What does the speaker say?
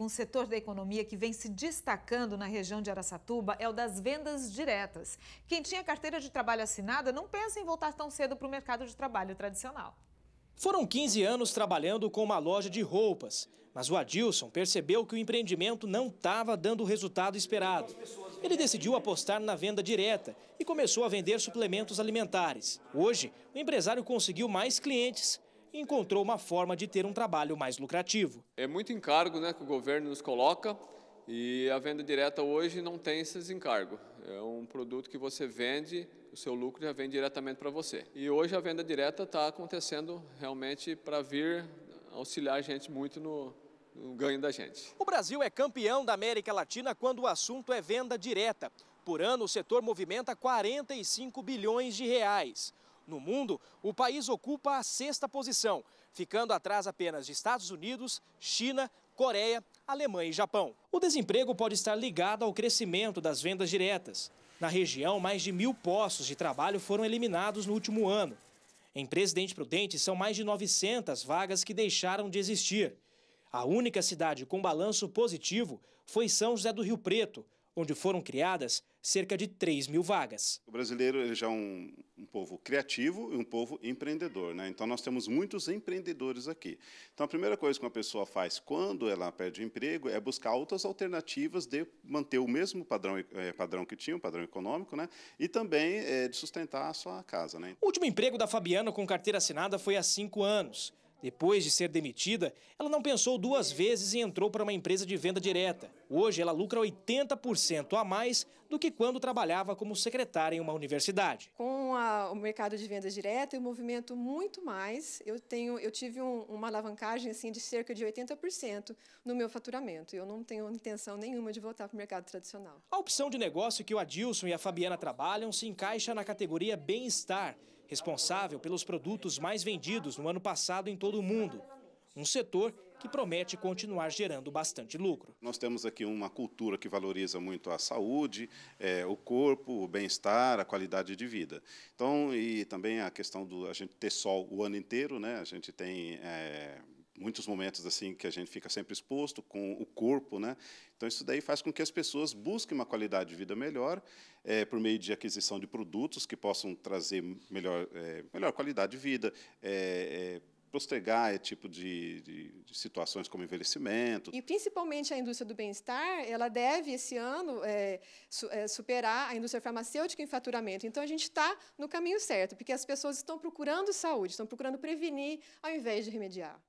Um setor da economia que vem se destacando na região de Araçatuba é o das vendas diretas. Quem tinha carteira de trabalho assinada não pensa em voltar tão cedo para o mercado de trabalho tradicional. Foram 15 anos trabalhando com uma loja de roupas, mas o Adilson percebeu que o empreendimento não estava dando o resultado esperado. Ele decidiu apostar na venda direta e começou a vender suplementos alimentares. Hoje, o empresário conseguiu mais clientes encontrou uma forma de ter um trabalho mais lucrativo. É muito encargo né, que o governo nos coloca e a venda direta hoje não tem esses encargos. É um produto que você vende, o seu lucro já vem diretamente para você. E hoje a venda direta está acontecendo realmente para vir auxiliar a gente muito no, no ganho da gente. O Brasil é campeão da América Latina quando o assunto é venda direta. Por ano, o setor movimenta 45 bilhões de reais. No mundo, o país ocupa a sexta posição, ficando atrás apenas de Estados Unidos, China, Coreia, Alemanha e Japão. O desemprego pode estar ligado ao crescimento das vendas diretas. Na região, mais de mil postos de trabalho foram eliminados no último ano. Em Presidente Prudente, são mais de 900 vagas que deixaram de existir. A única cidade com balanço positivo foi São José do Rio Preto, onde foram criadas cerca de 3 mil vagas. O brasileiro ele já é um, um povo criativo e um povo empreendedor. Né? Então, nós temos muitos empreendedores aqui. Então, a primeira coisa que uma pessoa faz quando ela perde emprego é buscar outras alternativas de manter o mesmo padrão, é, padrão que tinha, o padrão econômico, né? e também é, de sustentar a sua casa. Né? O último emprego da Fabiana com carteira assinada foi há cinco anos. Depois de ser demitida, ela não pensou duas vezes e entrou para uma empresa de venda direta. Hoje, ela lucra 80% a mais do que quando trabalhava como secretária em uma universidade. Com a, o mercado de venda direta, eu movimento muito mais. Eu, tenho, eu tive um, uma alavancagem assim, de cerca de 80% no meu faturamento. Eu não tenho intenção nenhuma de voltar para o mercado tradicional. A opção de negócio que o Adilson e a Fabiana trabalham se encaixa na categoria bem-estar responsável pelos produtos mais vendidos no ano passado em todo o mundo. Um setor que promete continuar gerando bastante lucro. Nós temos aqui uma cultura que valoriza muito a saúde, é, o corpo, o bem-estar, a qualidade de vida. Então, e também a questão do a gente ter sol o ano inteiro, né? A gente tem é, muitos momentos assim que a gente fica sempre exposto com o corpo, né? Então isso daí faz com que as pessoas busquem uma qualidade de vida melhor é, por meio de aquisição de produtos que possam trazer melhor, é, melhor qualidade de vida. É, postergar é tipo de, de, de, situações como envelhecimento. E principalmente a indústria do bem-estar, ela deve esse ano é, su, é, superar a indústria farmacêutica em faturamento. Então a gente está no caminho certo, porque as pessoas estão procurando saúde, estão procurando prevenir ao invés de remediar.